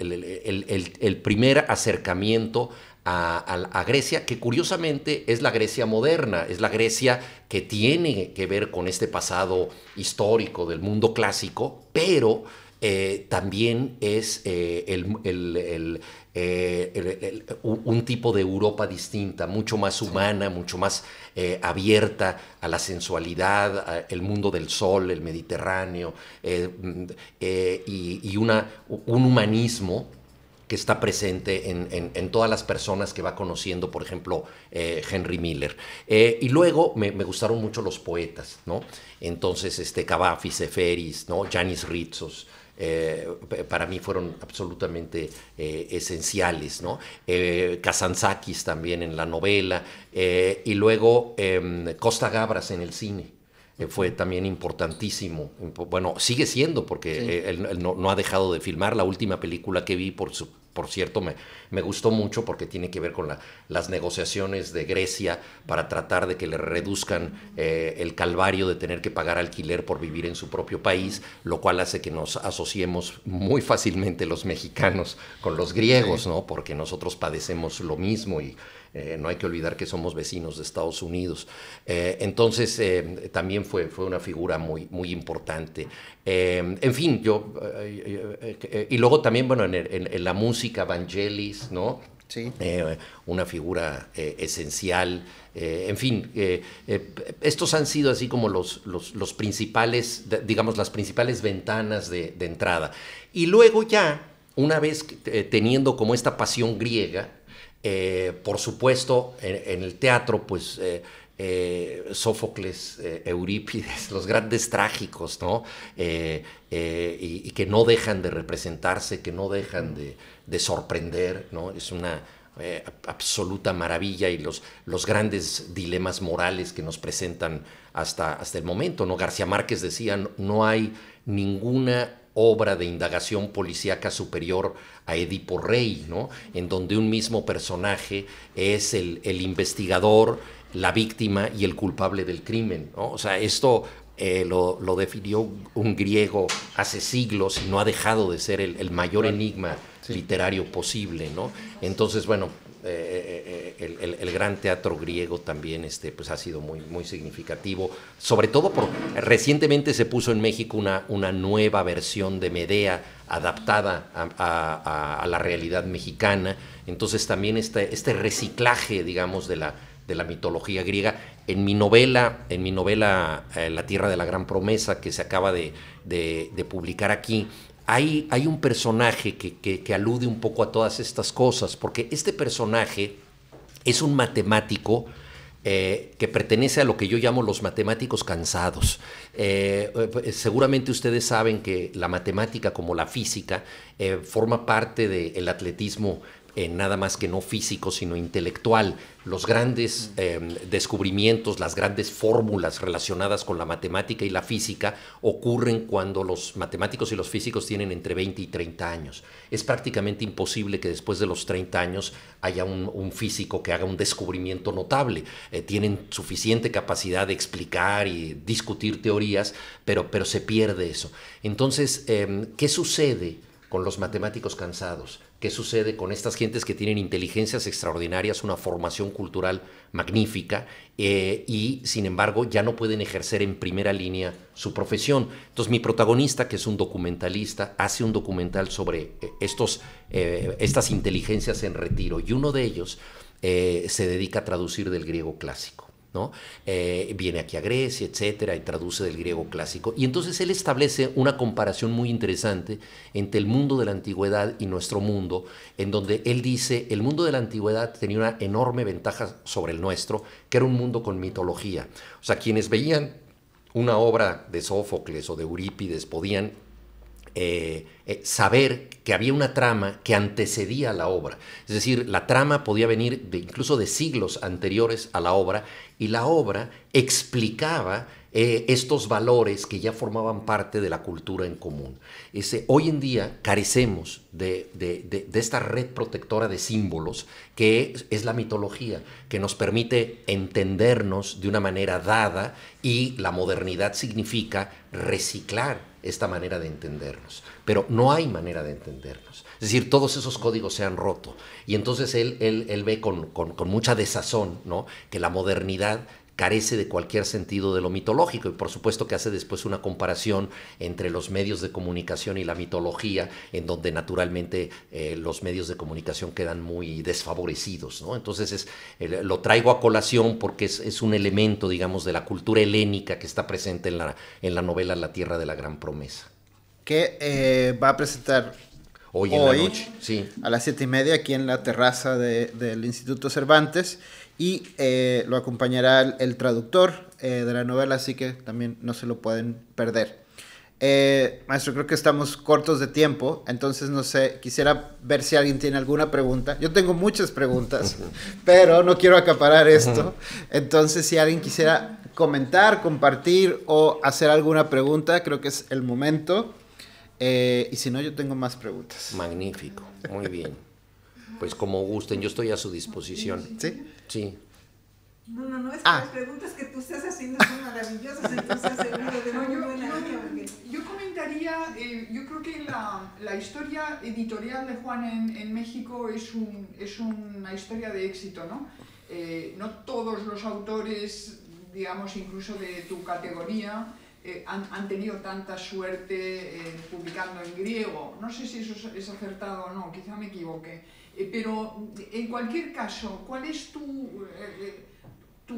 S3: el, primer acercamiento a, Grecia, que curiosamente es la Grecia moderna, es la Grecia que tiene que ver con este pasado histórico del mundo clásico, pero eh, también es eh, eh, un tipo de Europa distinta, mucho más humana, mucho más abierta a la sensualidad, el mundo del sol, el Mediterráneo, mm, y, un humanismo está presente en, todas las personas que va conociendo, por ejemplo, eh, Henry Miller. Eh, y luego me, gustaron mucho los poetas, ¿no? Entonces, este, Cavafi, Seferis, ¿no? Janis Ritzos. Eh, para mí fueron absolutamente esenciales, ¿no? Eh, también en la novela, y luego em, Costa Gabras en el cine. fue también importantísimo, bueno, sigue siendo porque e-, él, no, ha dejado de filmar. La última película que vi, por, su, por cierto, me, me, gustó mucho porque tiene que ver con las negociaciones de Grecia para tratar de que le reduzcan eh, el calvario de tener que pagar alquiler por vivir en su propio país, lo cual hace que nos asociemos muy fácilmente los mexicanos con los griegos, ¿no? Porque nosotros padecemos lo mismo y eh, no hay que olvidar que somos vecinos de Estados Unidos. Eh, entonces, también fue, fue una figura muy, muy importante. en fin, yo... y luego también, bueno, en la música, música, Vangelis, ¿no? Sí. Eh, una figura eh, esencial. Eh, en fin, estos han sido así como los, los, principales, digamos, las principales ventanas de, entrada. Y luego ya, una vez teniendo como esta pasión griega, por supuesto, en, el teatro, pues eh, Sófocles, eh, Eurípides, <laughs> los grandes trágicos, ¿no? Eh, y, que no dejan de representarse, que no dejan de, sorprender, ¿no? Es una absoluta maravilla y los, grandes dilemas morales que nos presentan hasta, hasta el momento, ¿no? García Márquez decía, no, hay ninguna obra de indagación policíaca superior a Edipo Rey, ¿no? En donde un mismo personaje es el, el investigador, la víctima y el culpable del crimen. O sea, esto eh, lo, definió un griego hace siglos y no ha dejado de ser el, mayor enigma literario posible. ¿no? Entonces, bueno, eh, eh, el, gran teatro griego también este, pues ha sido muy, muy significativo, sobre todo por recientemente se puso en México una, una nueva versión de Medea adaptada a, la realidad mexicana, entonces también este, este reciclaje, digamos, de la, de la mitología griega. En mi novela, en mi novela eh, La Tierra de la Gran Promesa, que se acaba de, publicar aquí, hay, hay un personaje que, alude un poco a todas estas cosas, porque este personaje es un matemático eh, que pertenece a lo que yo llamo los matemáticos cansados. Eh, pues, seguramente ustedes saben que la matemática como la física forma parte del el atletismo nada más que no físico, sino intelectual. Los grandes eh, descubrimientos, las grandes fórmulas relacionadas con la matemática y la física ocurren cuando los matemáticos y los físicos tienen entre 20 y 30 años. Es prácticamente imposible que después de los 30 años haya un, físico que haga un descubrimiento notable. Eh, tienen suficiente capacidad de explicar y discutir teorías, pero, pero se pierde eso. Entonces, eh, ¿qué sucede con los matemáticos cansados? qué sucede con estas gentes que tienen inteligencias extraordinarias, una formación cultural magnífica eh, y sin embargo ya no pueden ejercer en primera línea su profesión. Entonces mi protagonista, que es un documentalista, hace un documental sobre eh, estos, eh, estas inteligencias en retiro y uno de ellos se dedica a traducir del griego clásico. Eh, viene aquí a Grecia, etcétera, y traduce del griego clásico. Y entonces él establece una comparación muy interesante entre el mundo de la antigüedad y nuestro mundo, en donde él dice, el mundo de la antigüedad tenía una enorme ventaja sobre el nuestro, que era un mundo con mitología. O sea, quienes veían una obra de Sófocles o de Eurípides podían eh, eh, saber que había una trama que antecedía a la obra. Es decir, la trama podía venir de, incluso de siglos anteriores a la obra y la obra explicaba eh, estos valores que ya formaban parte de la cultura en común. Ese, hoy en día carecemos de, esta red protectora de símbolos que es la mitología, que nos permite entendernos de una manera dada y la modernidad significa reciclar esta manera de entendernos. Pero no hay manera de entendernos. Es decir, todos esos códigos se han roto. Y entonces él, él, él ve con, con, con, mucha desazón ¿no? que la modernidad carece de cualquier sentido de lo mitológico y por supuesto que hace después una comparación entre los medios de comunicación y la mitología en donde naturalmente eh, los medios de comunicación quedan muy desfavorecidos. ¿no? Entonces es, lo traigo a colación porque es, un elemento digamos de la cultura helénica que está presente en la, en la novela La Tierra de la Gran Promesa.
S2: Que eh, va a presentar hoy, en la noche, sí. a las siete y media aquí en la terraza del Instituto Cervantes. Y eh, lo acompañará el, traductor eh, de la novela, así que también no se lo pueden perder. Eh, maestro, creo que estamos cortos de tiempo, entonces no sé, quisiera ver si alguien tiene alguna pregunta. Yo tengo muchas preguntas, <laughs> pero no quiero acaparar esto. Entonces, si alguien quisiera comentar, compartir o hacer alguna pregunta, creo que es el momento. y si no, yo tengo más preguntas.
S3: Magnífico, muy bien. Pues como gusten, yo estoy a su disposición. ¿Sí? Sí.
S1: No, no, no, es que ah. las preguntas que tú estás haciendo son maravillosas, entonces eh, de yo, comentaría, eh, yo creo que la, historia editorial de Juan en, México es, un, una historia de éxito, ¿no? Eh, no todos los autores, digamos, incluso de tu categoría, han, tenido tanta suerte publicando en griego. No sé si eso es, es acertado o no, quizá me equivoque eh, pero en cualquier caso, ¿cuál es tu, eh, eh,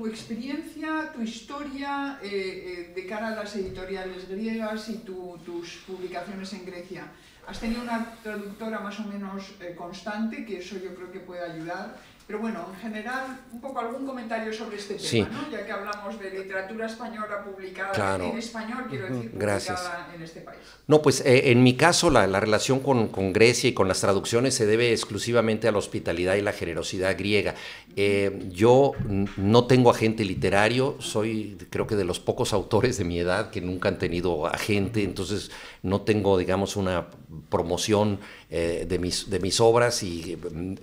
S1: experiencia, tu historia de cara a las editoriales griegas y tus publicaciones en Grecia? Has tenido una traductora más o menos constante, que eso yo creo que puede ayudar pero bueno, en general, un poco algún comentario sobre este tema, ¿no? ya que hablamos de literatura española publicada en español, quiero decir, publicada
S3: en este país. No, pues eh, en mi caso la, relación con, Grecia y con las traducciones se debe exclusivamente a la hospitalidad y la generosidad griega. Eh, yo no tengo agente literario, soy creo que de los pocos autores de mi edad que nunca han tenido agente, entonces no tengo, digamos, una promoción eh, de, mis, de mis obras y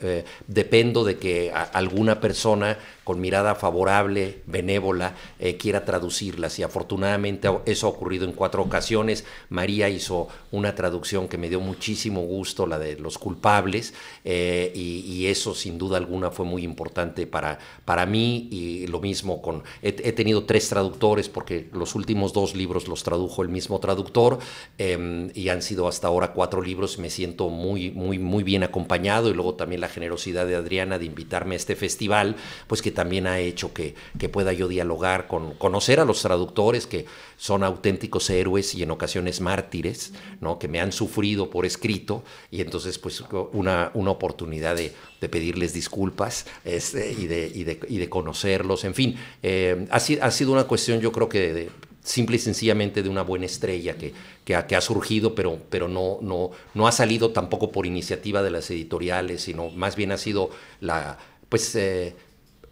S3: eh, dependo de que alguna persona con mirada favorable, benévola, eh, quiera traducirlas. Y afortunadamente eso ha ocurrido en cuatro ocasiones. María hizo una traducción que me dio muchísimo gusto, la de los culpables, eh, y, eso sin duda alguna fue muy importante para, para mí. Y lo mismo con, he, tenido tres traductores porque los últimos dos libros los tradujo el mismo traductor em, y han sido hasta ahora cuatro libros. Me siento muy, muy, muy bien acompañado y luego también la generosidad de Adriana de invitarme a este festival, pues que también ha hecho que, pueda yo dialogar con conocer a los traductores que son auténticos héroes y en ocasiones mártires, ¿no? que me han sufrido por escrito y entonces pues una, una oportunidad de, pedirles disculpas este, y, de, de, conocerlos, en fin, eh, ha, sido una cuestión yo creo que simple y sencillamente de una buena estrella que, que, ha, surgido, pero, pero no, no, no ha salido tampoco por iniciativa de las editoriales, sino más bien ha sido la, pues, eh,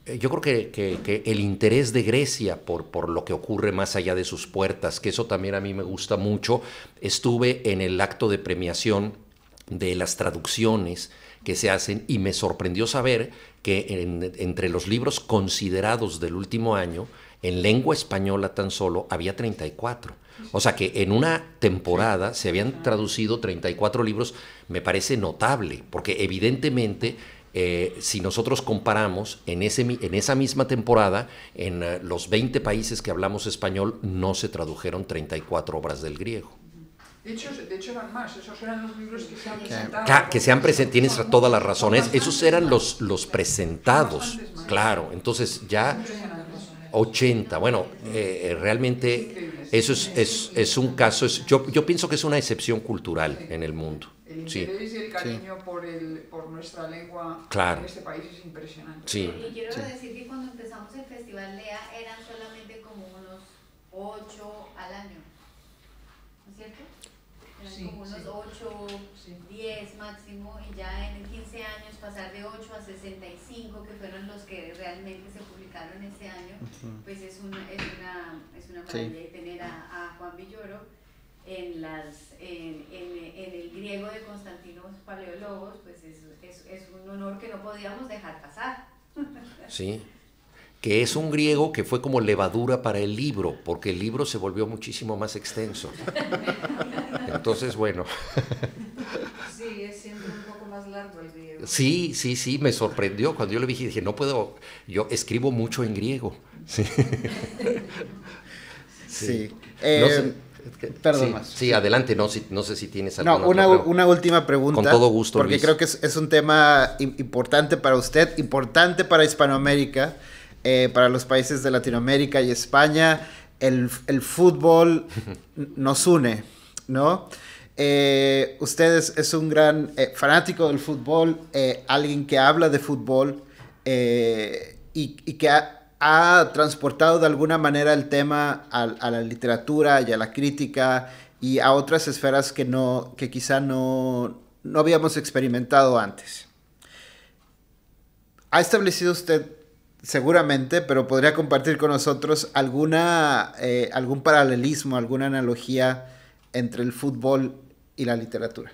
S3: eh, yo creo que, el interés de Grecia por, por lo que ocurre más allá de sus puertas, que eso también a mí me gusta mucho, estuve en el acto de premiación de las traducciones que se hacen y me sorprendió saber que entre los libros considerados del último año, en lengua española tan solo había 34. O sea que en una temporada se habían traducido 34 libros, me parece notable, porque evidentemente eh, si nosotros comparamos en, ese, en esa misma temporada, en eh, los 20 países que hablamos español no se tradujeron 34 obras del griego.
S1: De hecho, de hecho, eran más, esos eran los libros que se han presentado. Que se han presentado, tienes todas las razones,
S3: esos eran los, los presentados, claro, entonces ya 80, bueno, eh, realmente eso es, es, es, un caso, yo, yo pienso que es una excepción cultural en el mundo. Quiero sí. y el cariño
S1: por, el, por nuestra lengua en este país es impresionante.
S3: Y quiero decir que cuando
S1: empezamos el Festival Lea eran solamente como unos 8 al año, ¿no es cierto? Eran como unos 8, 10 máximo, y ya en 15 años pasar de 8 a 65, que fueron los que realmente se publicaron ese año, pues es una, es una, es una maravilla tener a Juan Villoro en, las, en, el griego de Constantino Paleólogos, pues es, un honor que no podíamos dejar pasar. <laughs>
S3: Sí, que es un griego que fue como levadura para el libro, porque el libro se volvió muchísimo más extenso. <laughs> Entonces, bueno. Sí, es siempre
S1: un poco más largo el
S3: griego. Sí, sí, sí, me sorprendió cuando yo le dije, dije, no puedo, yo escribo mucho en griego. Sí. <laughs> sí. Eh, Perdón sí, adelante, no, sé si tienes alguna No, una, última pregunta. Con todo gusto. Porque creo
S2: que es, un tema importante para usted, importante para Hispanoamérica, eh, para los países de Latinoamérica y España. El, fútbol <laughs> nos une, ¿no? Eh, usted es, un gran eh, fanático del fútbol, alguien que habla de fútbol y, y que ha ha transportado de alguna manera el tema a, la literatura y a la crítica y a otras esferas que, no, que quizá no, no habíamos experimentado antes. ¿Ha establecido usted, seguramente, pero podría compartir con nosotros alguna, eh, algún paralelismo, alguna analogía entre el fútbol y la literatura?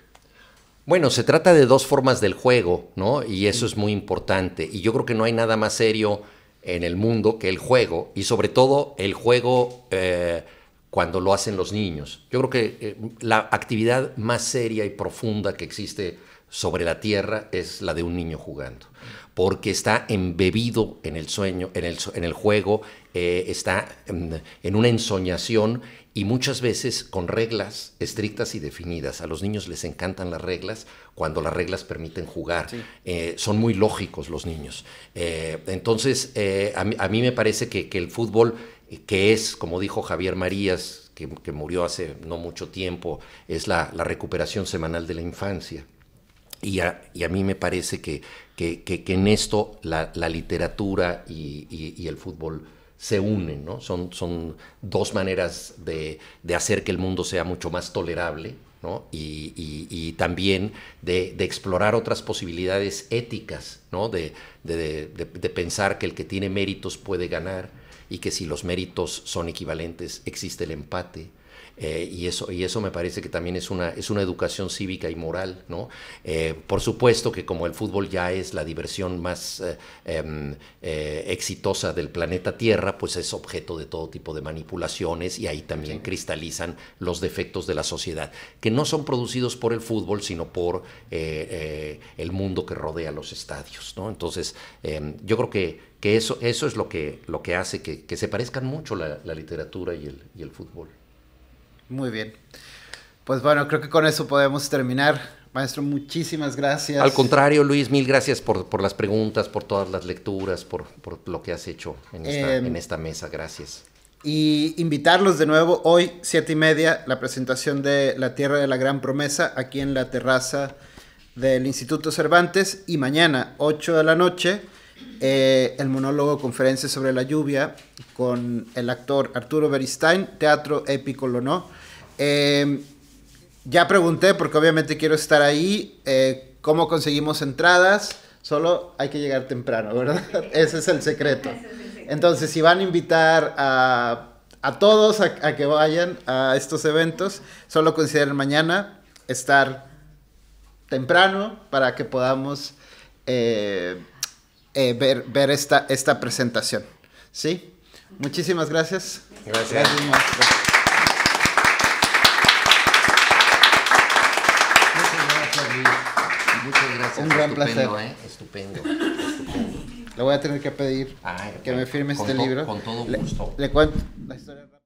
S3: Bueno, se trata de dos formas del juego, ¿no? Y eso es muy importante. Y yo creo que no hay nada más serio en el mundo que el juego, y sobre todo el juego eh, cuando lo hacen los niños. Yo creo que eh, la actividad más seria y profunda que existe sobre la tierra es la de un niño jugando, porque está embebido en el sueño, en el, en el juego, eh, está en, mm, en, una ensoñación y muchas veces con reglas estrictas y definidas. A los niños les encantan las reglas cuando las reglas permiten jugar. Eh, son muy lógicos los niños. Eh, entonces, eh, a, mí, me parece que, el fútbol, que es, como dijo Javier Marías, que, murió hace no mucho tiempo, es la, recuperación semanal de la infancia. Y a, mí me parece que, que en esto la, literatura y, y el fútbol se unen, Son, dos maneras de, hacer que el mundo sea mucho más tolerable, Y, también de, explorar otras posibilidades éticas, de, de, pensar que el que tiene méritos puede ganar y que si los méritos son equivalentes existe el empate eh, y, eso, y eso me parece que también es una, es una educación cívica y moral, ¿no? Eh, por supuesto que como el fútbol ya es la diversión más eh, em, exitosa del planeta Tierra, pues es objeto de todo tipo de manipulaciones y ahí también cristalizan los defectos de la sociedad, que no son producidos por el fútbol, sino por el mundo que rodea los estadios, Entonces, em, yo creo que, eso, eso es lo que, lo que hace que, se parezcan mucho la, la literatura y el fútbol.
S2: Muy bien. Pues bueno, creo que con eso podemos terminar. Maestro, muchísimas gracias. Al contrario,
S3: Luis, mil gracias por, por las preguntas, por todas las lecturas, por, lo que has hecho em, en esta, mesa. Gracias.
S2: Y invitarlos de nuevo hoy, siete y media, la presentación de La Tierra de la Gran Promesa aquí en la terraza del Instituto Cervantes y mañana, ocho de la noche, eh, el monólogo Conferencia sobre la lluvia con el actor Arturo Beristain, Teatro Épico Lono. no em, ya pregunté, porque obviamente quiero estar ahí, eh, cómo conseguimos entradas. Solo hay que llegar temprano, ¿verdad? <laughs> Ese es el secreto. Entonces, si van a invitar a, todos a, que vayan a estos eventos, solo consideren mañana estar temprano para que podamos eh, eh, ver, esta, esta presentación. ¿Sí? Muchísimas gracias. Gracias.
S3: Muchas gracias, Un gran Estupendo, placer. ¿eh? Estupendo.
S2: Le voy a tener que pedir que me firme este libro. Con todo gusto. le cuento la historia.